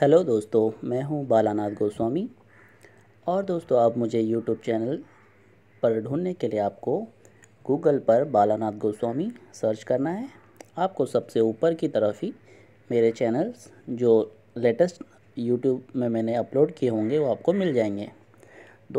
hello दोस्तों मैं हूं बालानाथ गोस्वामी और दोस्तों आप मुझे यूट्यूब चैनल पर ढूंढने के लिए आपको गूगल पर बालानाथ गोस्वामी सर्च करना है आपको सबसे ऊपर की तरफ ही मेरे चैनल्स जो लेटेस्ट यूट्यूब में मैंने अपलोड किए होंगे वो आपको मिल जाएंगे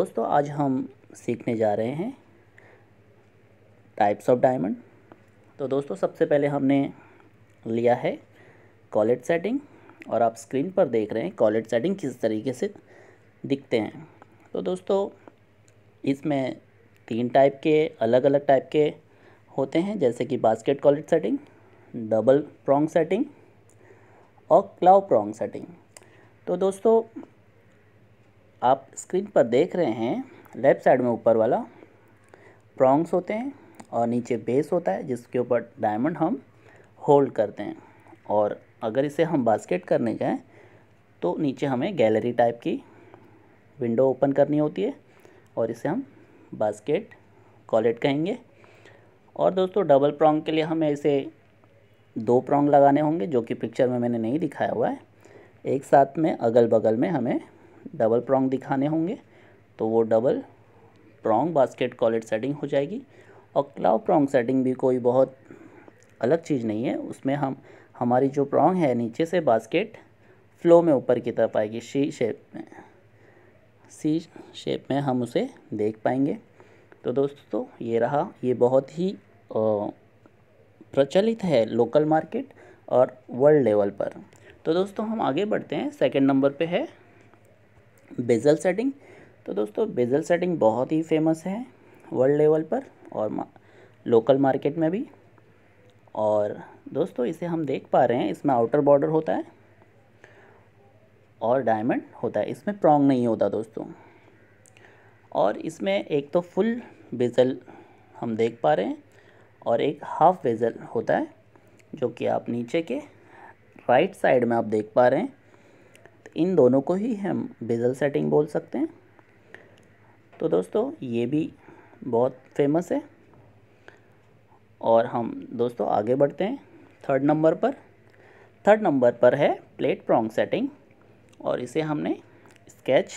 दोस्तों आज हम सीखने जा रहे हैं टाइप्स ऑफ डायमंड तो दोस्तों सबसे पहले हमने लिया है कॉलेट सेटिंग और आप स्क्रीन पर देख रहे हैं कॉलेज सेटिंग किस तरीके से दिखते हैं तो दोस्तों इसमें तीन टाइप के अलग अलग टाइप के होते हैं जैसे कि basket collet setting double prong setting और क्लाउ प्रॉन्ग सेटिंग तो दोस्तों आप स्क्रीन पर देख रहे हैं लेफ़्ट साइड में ऊपर वाला प्रॉन्ग्स होते हैं और नीचे बेस होता है जिसके ऊपर डायमंड हम होल्ड करते हैं और अगर इसे हम बास्केट करने जाएं तो नीचे हमें गैलरी टाइप की विंडो ओपन करनी होती है और इसे हम बास्केट कॉलेट कहेंगे और दोस्तों डबल प्रॉन्ग के लिए हमें इसे दो प्रॉन्ग लगाने होंगे जो कि पिक्चर में मैंने नहीं दिखाया हुआ है एक साथ में अगल बगल में हमें डबल प्रॉन्ग दिखाने होंगे तो वो double prong basket collet setting हो जाएगी और क्लाउ प्रॉन्ग सेटिंग भी कोई बहुत अलग चीज़ नहीं है उसमें हम हमारी जो प्रॉन्ग है नीचे से बास्केट फ्लो में ऊपर की तरफ आएगी सी शेप में सी शेप में हम उसे देख पाएंगे तो दोस्तों ये रहा ये बहुत ही प्रचलित है लोकल मार्केट और वर्ल्ड लेवल पर तो दोस्तों हम आगे बढ़ते हैं सेकंड नंबर पे है बेजल सेटिंग तो दोस्तों बेजल सेटिंग बहुत ही फेमस है वर्ल्ड लेवल पर और मा, लोकल मार्केट में भी और दोस्तों इसे हम देख पा रहे हैं इसमें आउटर बॉर्डर होता है और डायमंड होता है इसमें प्रॉन्ग नहीं होता दोस्तों और इसमें एक तो फुल बेजल हम देख पा रहे हैं और एक हाफ़ बेजल होता है जो कि आप नीचे के राइट साइड में आप देख पा रहे हैं तो इन दोनों को ही हम बेजल सेटिंग बोल सकते हैं तो दोस्तों ये भी बहुत फेमस है और हम दोस्तों आगे बढ़ते हैं थर्ड नंबर पर थर्ड नंबर पर है प्लेट प्रॉन्ग सेटिंग और इसे हमने स्केच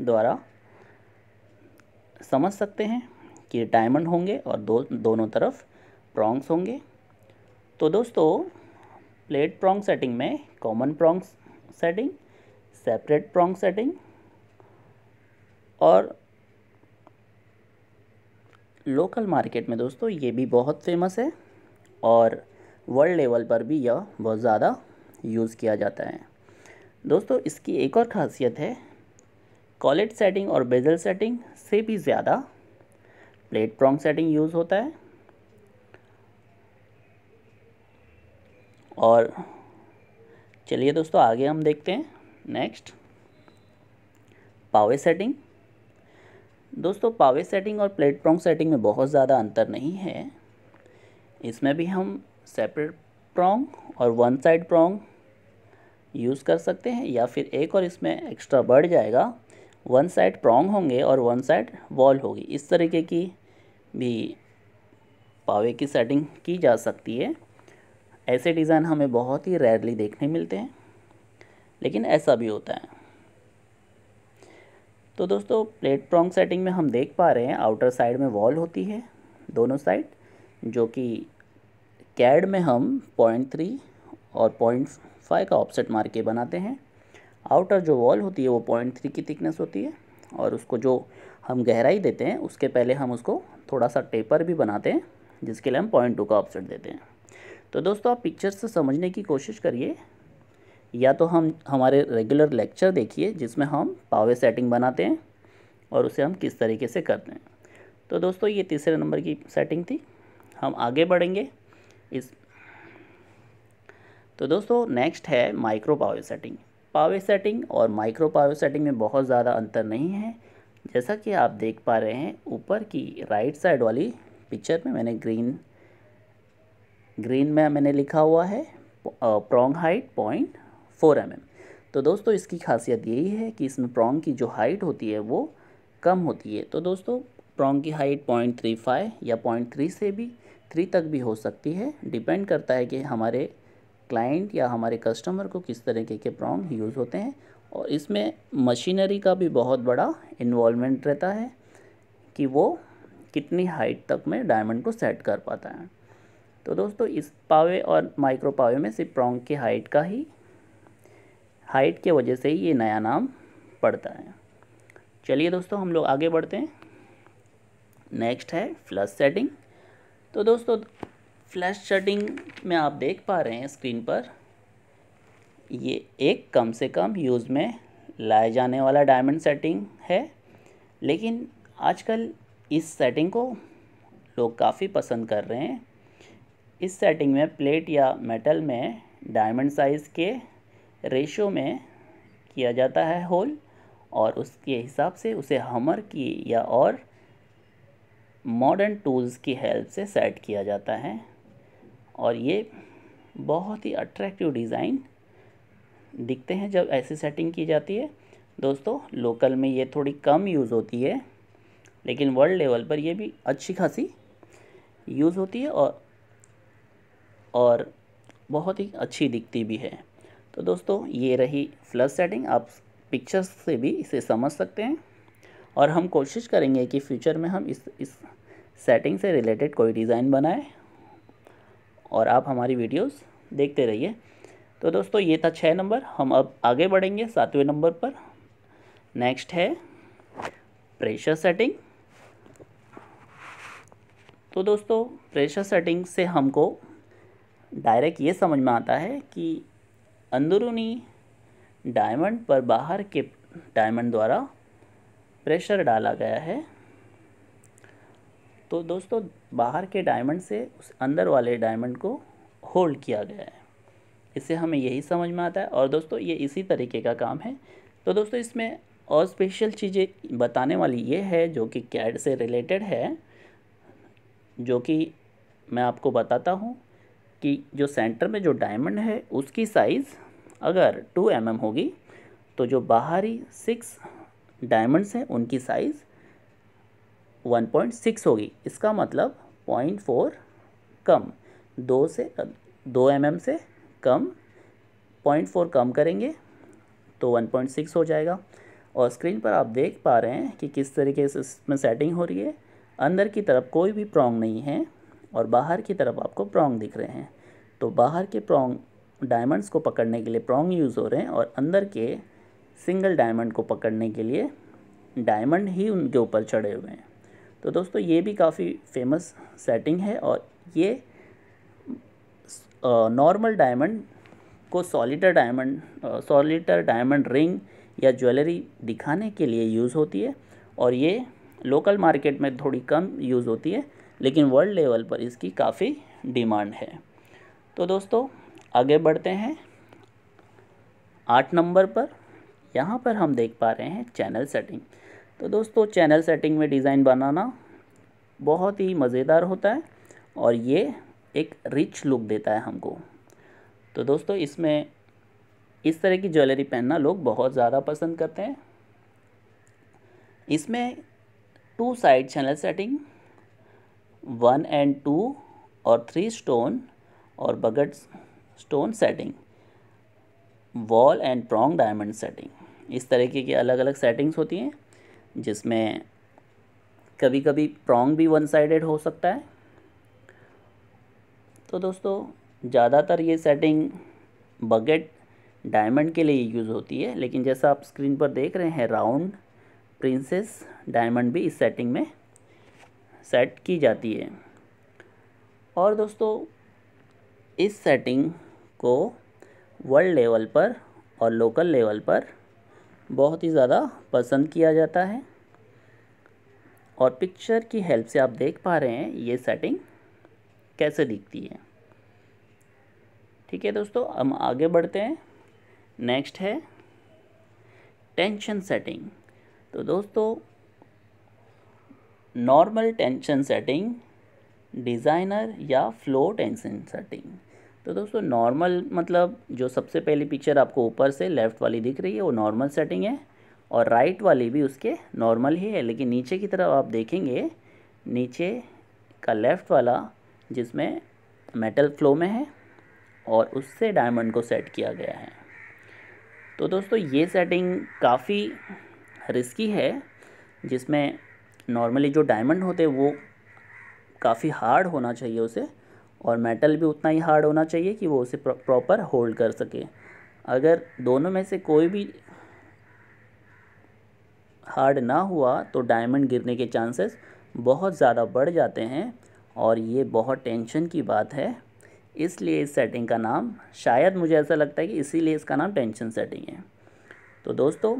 द्वारा समझ सकते हैं कि डायमंड होंगे और दो दोनों तरफ प्रॉन्ग्स होंगे तो दोस्तों प्लेट प्रॉन्ग सेटिंग में common prong setting separate prong setting और लोकल मार्केट में दोस्तों ये भी बहुत फेमस है और वर्ल्ड लेवल पर भी यह बहुत ज़्यादा यूज़ किया जाता है दोस्तों इसकी एक और ख़ासियत है कॉलेट सेटिंग और बेजल सेटिंग से भी ज़्यादा प्लेट प्रॉन्ग सेटिंग यूज़ होता है और चलिए दोस्तों आगे हम देखते हैं नेक्स्ट पावे सेटिंग दोस्तों पावे सेटिंग और प्लेटफॉर्म सेटिंग में बहुत ज़्यादा अंतर नहीं है इसमें भी हम सेपरेट प्रोंग और वन साइड प्रोंग यूज़ कर सकते हैं या फिर एक और इसमें एक्स्ट्रा बढ़ जाएगा वन साइड प्रोंग होंगे और वन साइड वॉल होगी इस तरीके की भी पावे की सेटिंग की जा सकती है ऐसे डिज़ाइन हमें बहुत ही रेयरली देखने मिलते हैं लेकिन ऐसा भी होता है तो दोस्तों प्लेट प्रॉन्ग सेटिंग में हम देख पा रहे हैं आउटर साइड में वॉल होती है दोनों साइड जो कि कैड में हम पॉइंट थ्री और पॉइंट फाइव का ऑपसेट मार के बनाते हैं आउटर जो वॉल होती है वो पॉइंट थ्री की थिकनेस होती है और उसको जो हम गहराई देते हैं उसके पहले हम उसको थोड़ा सा टेपर भी बनाते हैं जिसके लिए हम पॉइंट टू का ऑपसेट देते हैं तो दोस्तों आप पिक्चर से समझने की कोशिश करिए या तो हम हमारे रेगुलर लेक्चर देखिए जिसमें हम पावर सेटिंग बनाते हैं और उसे हम किस तरीके से करते हैं तो दोस्तों ये तीसरे नंबर की सेटिंग थी हम आगे बढ़ेंगे इस तो दोस्तों नेक्स्ट है micro pave setting pave setting और माइक्रो पावर सेटिंग में बहुत ज़्यादा अंतर नहीं है जैसा कि आप देख पा रहे हैं ऊपर की राइट साइड वाली पिक्चर में मैंने ग्रीन ग्रीन में मैंने लिखा हुआ है prong height point four M तो दोस्तों इसकी खासियत यही है कि इसमें प्रॉन्ग की जो हाइट होती है वो कम होती है तो दोस्तों प्रॉन्ग की हाइट पॉइंट थ्री फाइव या पॉइंट थ्री से भी थ्री तक भी हो सकती है डिपेंड करता है कि हमारे क्लाइंट या हमारे कस्टमर को किस तरीके के प्रॉन्ग यूज़ होते हैं और इसमें मशीनरी का भी बहुत बड़ा इन्वॉलमेंट रहता है कि वो कितनी हाइट तक में डायमंड को सेट कर पाता है तो दोस्तों इस पावे और माइक्रो पावे में सिर्फ प्रॉन्ग की हाइट का ही हाइट के वजह से ये नया नाम पड़ता है चलिए दोस्तों हम लोग आगे बढ़ते हैं नेक्स्ट है फ्लश सेटिंग तो दोस्तों फ्लश सेटिंग में आप देख पा रहे हैं स्क्रीन पर ये एक कम से कम यूज़ में लाए जाने वाला डायमंड सेटिंग है लेकिन आजकल इस सेटिंग को लोग काफ़ी पसंद कर रहे हैं इस सेटिंग में प्लेट या मेटल में डायमंड साइज़ के रेशो में किया जाता है होल और उसके हिसाब से उसे हमर की या और मॉडर्न टूल्स की हेल्प से सेट किया जाता है और ये बहुत ही अट्रैक्टिव डिज़ाइन दिखते हैं जब ऐसी सेटिंग की जाती है दोस्तों लोकल में ये थोड़ी कम यूज़ होती है लेकिन वर्ल्ड लेवल पर ये भी अच्छी खासी यूज़ होती है और और बहुत ही अच्छी दिखती भी है तो दोस्तों ये रही फ्लस सेटिंग आप पिक्चर्स से भी इसे समझ सकते हैं और हम कोशिश करेंगे कि फ्यूचर में हम इस इस सेटिंग से रिलेटेड कोई डिज़ाइन बनाए और आप हमारी वीडियोस देखते रहिए तो दोस्तों ये था छः नंबर हम अब आगे बढ़ेंगे सातवें नंबर पर नेक्स्ट है प्रेशर सेटिंग तो दोस्तों प्रेशर सेटिंग से हमको डायरेक्ट ये समझ में आता है कि अंदरूनी डायमंड पर बाहर के डायमंड द्वारा प्रेशर डाला गया है तो दोस्तों बाहर के डायमंड से उस अंदर वाले डायमंड को होल्ड किया गया है इससे हमें यही समझ में आता है और दोस्तों ये इसी तरीके का काम है तो दोस्तों इसमें और स्पेशल चीज़ें बताने वाली ये है जो कि कैड से रिलेटेड है जो कि मैं आपको बताता हूँ कि जो सेंटर में जो डायमंड है उसकी साइज़ अगर टू एम mm होगी तो जो बाहरी सिक्स डायमंड्स हैं उनकी साइज़ वन पॉइंट सिक्स होगी इसका मतलब पॉइंट फोर कम दो से दो एम mm से कम पॉइंट फोर कम करेंगे तो वन पॉइंट सिक्स हो जाएगा और स्क्रीन पर आप देख पा रहे हैं कि किस तरीके से इसमें सेटिंग हो रही है अंदर की तरफ कोई भी प्रॉन्ग नहीं है और बाहर की तरफ आपको प्रॉन्ग दिख रहे हैं तो बाहर के प्रॉन्ग डायमंड्स को पकड़ने के लिए प्रोंग यूज़ हो रहे हैं और अंदर के सिंगल डायमंड को पकड़ने के लिए डायमंड ही उनके ऊपर चढ़े हुए हैं तो दोस्तों ये भी काफ़ी फेमस सेटिंग है और ये नॉर्मल डायमंड को solitaire diamond solitaire diamond ring या ज्वेलरी दिखाने के लिए यूज़ होती है और ये लोकल मार्केट में थोड़ी कम यूज़ होती है लेकिन वर्ल्ड लेवल पर इसकी काफ़ी डिमांड है तो दोस्तों आगे बढ़ते हैं आठ नंबर पर यहाँ पर हम देख पा रहे हैं चैनल सेटिंग तो दोस्तों चैनल सेटिंग में डिज़ाइन बनाना बहुत ही मज़ेदार होता है और ये एक रिच लुक देता है हमको तो दोस्तों इसमें इस तरह की ज्वेलरी पहनना लोग बहुत ज़्यादा पसंद करते हैं इसमें two side channel setting one and two और थ्री स्टोन और baguettes stone setting wall and prong diamond setting इस तरीके की अलग अलग सेटिंग्स होती हैं जिसमें कभी कभी प्रोंग भी वन साइडेड हो सकता है तो दोस्तों ज़्यादातर ये सेटिंग बगेट डायमंड के लिए यूज़ होती है लेकिन जैसा आप स्क्रीन पर देख रहे हैं राउंड प्रिंसेस डायमंड भी इस सेटिंग में सेट की जाती है और दोस्तों इस सेटिंग को वर्ल्ड लेवल पर और लोकल लेवल पर बहुत ही ज़्यादा पसंद किया जाता है और पिक्चर की हेल्प से आप देख पा रहे हैं ये सेटिंग कैसे दिखती है ठीक है दोस्तों हम आगे बढ़ते हैं नेक्स्ट है टेंशन सेटिंग तो दोस्तों नॉर्मल टेंशन सेटिंग डिज़ाइनर या फ्लो टेंशन सेटिंग तो दोस्तों नॉर्मल मतलब जो सबसे पहली पिक्चर आपको ऊपर से लेफ़्ट वाली दिख रही है वो नॉर्मल सेटिंग है और राइट वाली भी उसके नॉर्मल ही है लेकिन नीचे की तरफ आप देखेंगे नीचे का लेफ़्ट वाला जिसमें मेटल फ्लो में है और उससे डायमंड को सेट किया गया है तो दोस्तों ये सेटिंग काफ़ी रिस्की है जिसमें नॉर्मली जो डायमंड होते हैं वो काफ़ी हार्ड होना चाहिए उसे और मेटल भी उतना ही हार्ड होना चाहिए कि वो उसे प्रॉपर होल्ड कर सके अगर दोनों में से कोई भी हार्ड ना हुआ तो डायमंड गिरने के चांसेस बहुत ज़्यादा बढ़ जाते हैं और ये बहुत टेंशन की बात है इसलिए इस सेटिंग का नाम शायद मुझे ऐसा लगता है कि इसीलिए इसका नाम टेंशन सेटिंग है तो दोस्तों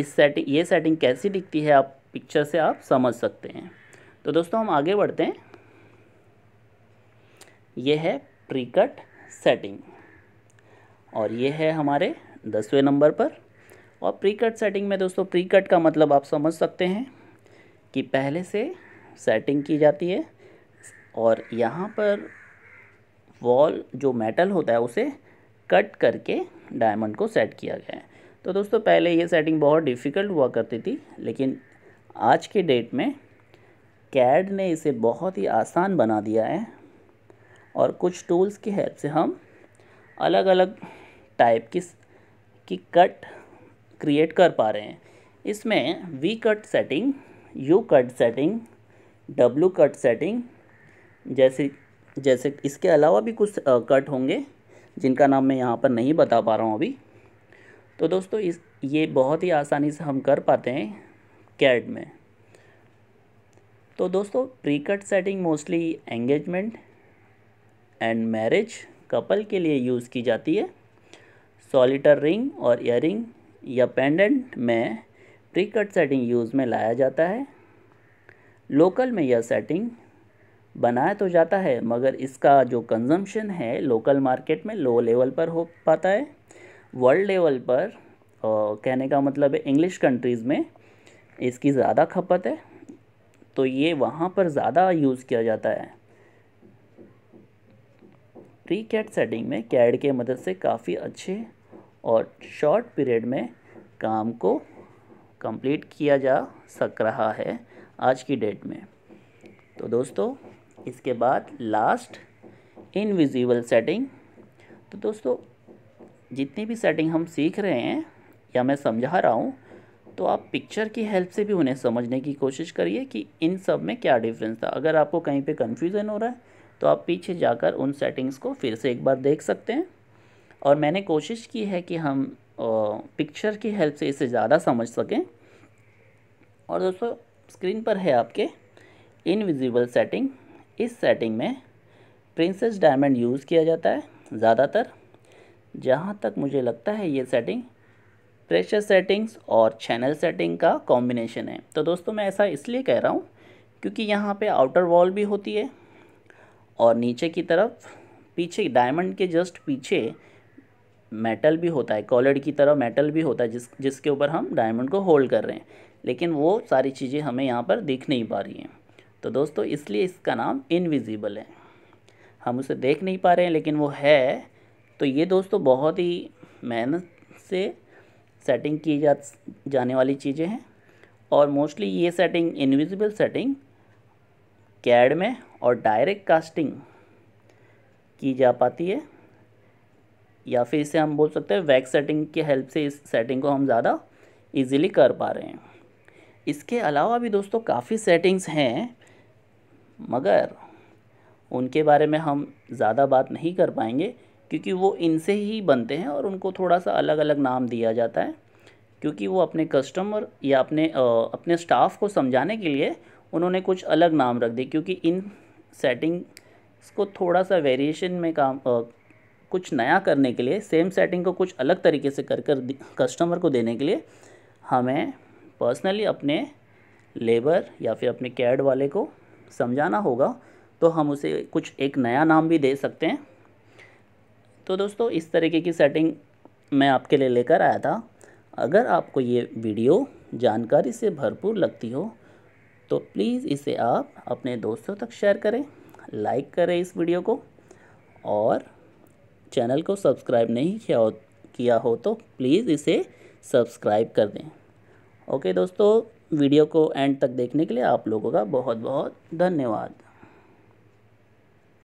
इस सेटिंग ये सेटिंग कैसी दिखती है आप पिक्चर से आप समझ सकते हैं तो दोस्तों हम आगे बढ़ते हैं ये है प्रीकट सेटिंग और ये है हमारे दसवें नंबर पर और प्रीकट सेटिंग में दोस्तों प्रीकट का मतलब आप समझ सकते हैं कि पहले से सेटिंग की जाती है और यहाँ पर वॉल जो मेटल होता है उसे कट करके डायमंड को सेट किया गया है तो दोस्तों पहले ये सेटिंग बहुत डिफ़िकल्ट हुआ करती थी लेकिन आज के डेट में कैड ने इसे बहुत ही आसान बना दिया है और कुछ टूल्स की हेल्प से हम अलग अलग टाइप की की कट क्रिएट कर पा रहे हैं इसमें V cut setting U cut setting W cut setting जैसे जैसे इसके अलावा भी कुछ कट होंगे जिनका नाम मैं यहाँ पर नहीं बता पा रहा हूँ अभी तो दोस्तों इस ये बहुत ही आसानी से हम कर पाते हैं कैड में तो दोस्तों pre cut setting mostly engagement and marriage couple के लिए यूज़ की जाती है सॉलिटर रिंग और इयर या पेंडेंट में प्री कट सेटिंग यूज़ में लाया जाता है लोकल में यह सेटिंग बनाया तो जाता है मगर इसका जो कंजम्पशन है लोकल मार्केट में लो लेवल पर हो पाता है वर्ल्ड लेवल पर कहने का मतलब है इंग्लिश कंट्रीज़ में इसकी ज़्यादा खपत है तो ये वहाँ पर ज़्यादा यूज़ किया जाता है प्री कैट सेटिंग में कैड के मदद से काफ़ी अच्छे और शॉर्ट पीरियड में काम को कंप्लीट किया जा सक रहा है आज की डेट में तो दोस्तों इसके बाद लास्ट इनविजिबल सेटिंग तो दोस्तों जितनी भी सेटिंग हम सीख रहे हैं या मैं समझा रहा हूँ तो आप पिक्चर की हेल्प से भी उन्हें समझने की कोशिश करिए कि इन सब में क्या डिफरेंस था अगर आपको कहीं पे कन्फ्यूज़न हो रहा है तो आप पीछे जाकर उन सेटिंग्स को फिर से एक बार देख सकते हैं और मैंने कोशिश की है कि हम पिक्चर की हेल्प से इसे ज़्यादा समझ सकें और दोस्तों स्क्रीन पर है आपके इनविजिबल सेटिंग इस सेटिंग में प्रिंसेस डायमंड यूज़ किया जाता है ज़्यादातर जहाँ तक मुझे लगता है ये सेटिंग प्रेशर सेटिंग्स और चैनल सेटिंग का कॉम्बिनेशन है तो दोस्तों मैं ऐसा इसलिए कह रहा हूँ क्योंकि यहाँ पे आउटर वॉल भी होती है और नीचे की तरफ पीछे डायमंड के जस्ट पीछे मेटल भी होता है कॉलर की तरह मेटल भी होता है जिस जिसके ऊपर हम डायमंड को होल्ड कर रहे हैं लेकिन वो सारी चीज़ें हमें यहाँ पर दिख नहीं पा रही हैं तो दोस्तों इसलिए इसका नाम इनविजिबल है हम उसे देख नहीं पा रहे हैं लेकिन वो है तो ये दोस्तों बहुत ही मेहनत से सेटिंग की जा जाने वाली चीज़ें हैं और मोस्टली ये सेटिंग इनविजिबल सेटिंग कैड में और डायरेक्ट कास्टिंग की जा पाती है या फिर इसे हम बोल सकते हैं वैक्स सेटिंग की हेल्प से इस सेटिंग को हम ज़्यादा इजीली कर पा रहे हैं इसके अलावा भी दोस्तों काफ़ी सेटिंग्स हैं मगर उनके बारे में हम ज़्यादा बात नहीं कर पाएंगे क्योंकि वो इनसे ही बनते हैं और उनको थोड़ा सा अलग अलग नाम दिया जाता है क्योंकि वो अपने कस्टमर या अपने आ, अपने स्टाफ को समझाने के लिए उन्होंने कुछ अलग नाम रख दिए क्योंकि इन सेटिंग्स को थोड़ा सा वेरिएशन में काम आ, कुछ नया करने के लिए सेम सेटिंग को कुछ अलग तरीके से कर कर कस्टमर को देने के लिए हमें पर्सनली अपने लेबर या फिर अपने कैड वाले को समझाना होगा तो हम उसे कुछ एक नया नाम भी दे सकते हैं तो दोस्तों इस तरीके की सेटिंग मैं आपके लिए लेकर आया था अगर आपको ये वीडियो जानकारी से भरपूर लगती हो तो प्लीज़ इसे आप अपने दोस्तों तक शेयर करें लाइक करें इस वीडियो को और चैनल को सब्सक्राइब नहीं किया हो किया हो तो प्लीज़ इसे सब्सक्राइब कर दें ओके दोस्तों वीडियो को एंड तक देखने के लिए आप लोगों का बहुत बहुत धन्यवाद